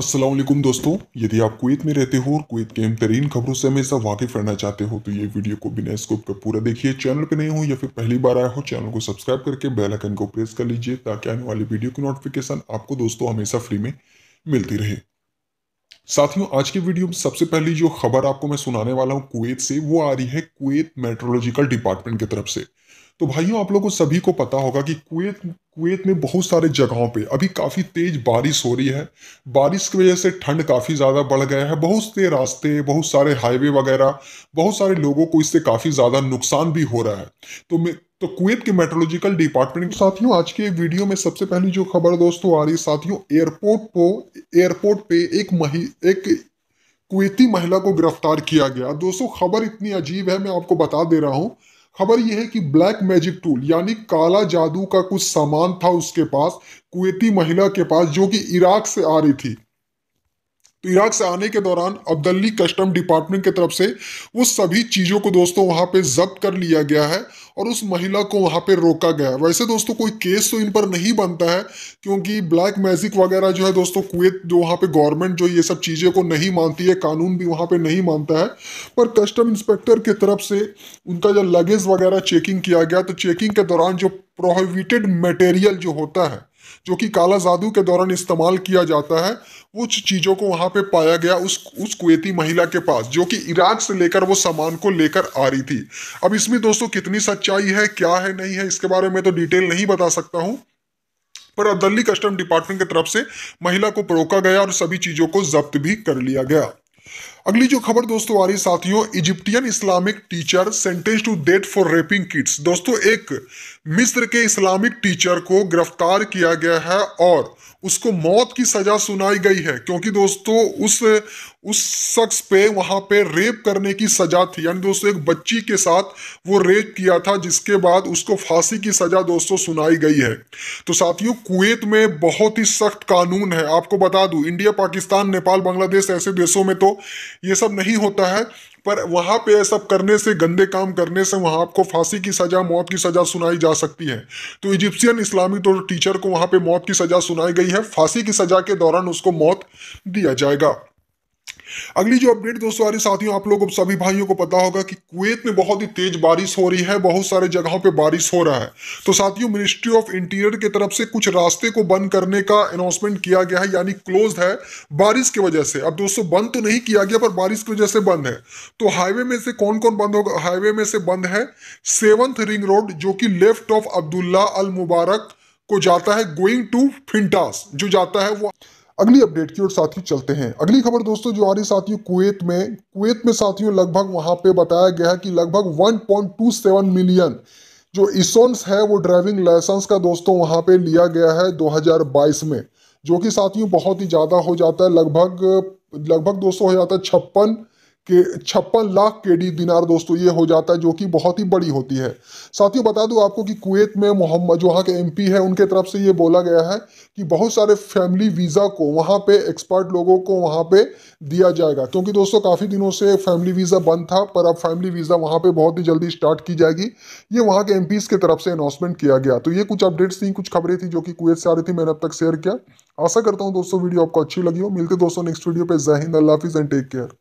असलम दोस्तों यदि आप कुवैत में रहते हो और कुवैत के अहम तरीन खबरों से हमेशा वाकिफ रहना चाहते हो तो ये वीडियो को बिना स्कोप का पूरा देखिए चैनल पर नए हो या फिर पहली बार आया हो चैनल को सब्सक्राइब करके बेल आइकन को प्रेस कर लीजिए ताकि आने वाली वीडियो की नोटिफिकेशन आपको दोस्तों हमेशा फ्री में मिलती रहे साथियों आज के वीडियो में सबसे पहली जो खबर आपको मैं सुनाने वाला हूँ कुवैत से वो आ रही है कुवैत मेट्रोलॉजिकल डिपार्टमेंट की तरफ से तो भाइयों आप लोगों को सभी को पता होगा कि कुवैत कुवैत में बहुत सारे जगहों पे अभी काफ़ी तेज़ बारिश हो रही है बारिश की वजह से ठंड काफ़ी ज़्यादा बढ़ गया है बहुत से रास्ते बहुत सारे हाईवे वगैरह बहुत सारे लोगों को इससे काफ़ी ज़्यादा नुकसान भी हो रहा है तो मैं तो कुवैत के मेट्रोलॉजिकल डिपार्टमेंट साथियों आज के वीडियो में सबसे पहली जो खबर दोस्तों आ रही है साथियों एयरपोर्ट को एयरपोर्ट पे एक मही एक कुवैती महिला को गिरफ्तार किया गया दोस्तों खबर इतनी अजीब है मैं आपको बता दे रहा हूँ खबर यह है कि ब्लैक मैजिक टूल यानी काला जादू का कुछ सामान था उसके पास कुवैती महिला के पास जो कि इराक से आ रही थी तो इराक से आने के दौरान अब्दली कस्टम डिपार्टमेंट की तरफ से वो सभी चीज़ों को दोस्तों वहाँ पे जब्त कर लिया गया है और उस महिला को वहाँ पे रोका गया है वैसे दोस्तों कोई केस तो इन पर नहीं बनता है क्योंकि ब्लैक मैजिक वगैरह जो है दोस्तों कुवैत जो वहाँ पे गवर्नमेंट जो ये सब चीज़ें को नहीं मानती है कानून भी वहाँ पर नहीं मानता है पर कस्टम इंस्पेक्टर की तरफ से उनका जो लगेज वगैरह चेकिंग किया गया तो चेकिंग के दौरान जो प्रोहिबिटेड मटेरियल जो होता है जो कि काला जादू के दौरान इस्तेमाल किया जाता है कुछ चीज़ों को वहाँ पे पाया गया उस उस कुवैती महिला के पास जो कि इराक से लेकर वो सामान को लेकर आ रही थी अब इसमें दोस्तों कितनी सच्चाई है क्या है नहीं है इसके बारे में तो डिटेल नहीं बता सकता हूँ पर अब दिल्ली कस्टम डिपार्टमेंट की तरफ से महिला को रोका गया और सभी चीज़ों को जब्त भी कर लिया गया अगली जो खबर दोस्तों आ रही है साथियों Egyptian Islamic teacher sentence to death for raping kids दोस्तों एक मिस्र के इस्लामिक टीचर को गिरफ्तार किया गया है और उसको मौत की सज़ा सुनाई गई है क्योंकि दोस्तों उस उस शख्स पे वहाँ पे रेप करने की सज़ा थी यानी दोस्तों एक बच्ची के साथ वो रेप किया था जिसके बाद उसको फांसी की सज़ा दोस्तों सुनाई गई है तो साथियों कुवैत में बहुत ही सख्त कानून है आपको बता दूँ इंडिया पाकिस्तान नेपाल बांग्लादेश ऐसे देशों में तो ये सब नहीं होता है पर वहाँ पे सब करने से गंदे काम करने से वहाँ आपको फांसी की सज़ा मौत की सज़ा सुनाई जा सकती है तो इजिप्शियन इस्लामी तो टीचर को वहाँ पे मौत की सज़ा सुनाई गई है फांसी की सज़ा के दौरान उसको मौत दिया जाएगा अगली जो अपडेट दोस्तों आ रही साथियों आप लोगों सभी भाइयों को पता होगा कि कुवैत में बहुत ही तेज बारिश हो रही है बहुत सारे जगहों पे बारिश हो रहा है तो साथियों मिनिस्ट्री ऑफ इंटीरियर की तरफ से कुछ रास्ते को बंद करने का अनाउंसमेंट किया गया है यानी क्लोज है बारिश की वजह से अब दोस्तों बंद तो नहीं किया गया पर बारिश की वजह से बंद है तो हाईवे में से कौन कौन बंद होगा हाईवे में से बंद है सेवंथ रिंग रोड जो कि left of Abdullah Al Mubarak को जाता है गोइंग टू फिंटास जो जाता है वो अगली अपडेट की ओर साथियों चलते हैं अगली खबर दोस्तों जो आ रही साथियों कुवैत में कुवैत में साथियों लगभग वहां पे बताया गया है कि लगभग 1.27 मिलियन जो इसोन्स है वो ड्राइविंग लाइसेंस का दोस्तों वहां पे लिया गया है 2022 में जो कि साथियों बहुत ही ज़्यादा हो जाता है लगभग लगभग दोस्तों हो जाता है छप्पन के छप्पन लाख के डी दिनार दोस्तों ये हो जाता है जो कि बहुत ही बड़ी होती है साथियों बता दूं आपको कि कुवैत में मोहम्मद जो वहाँ के एमपी है उनके तरफ से ये बोला गया है कि बहुत सारे फैमिली वीज़ा को वहाँ पे एक्सपर्ट लोगों को वहाँ पे दिया जाएगा क्योंकि दोस्तों काफ़ी दिनों से फैमिली वीज़ा बंद था पर अब फैमिली वीज़ा वहाँ पर बहुत ही जल्दी स्टार्ट की जाएगी ये वहाँ के एम के तरफ से अनाउंसमेंट किया गया तो ये कुछ अपडेट्स थी कुछ खबरें थी जो कि कुवैत से आ रही थी मैंने अब तक शेयर किया आशा करता हूँ दोस्तों वीडियो आपको अच्छी लगी हो मिलते दोस्तों नेक्स्ट वीडियो पर जहिंद अल्लाफिज एंड टेक केयर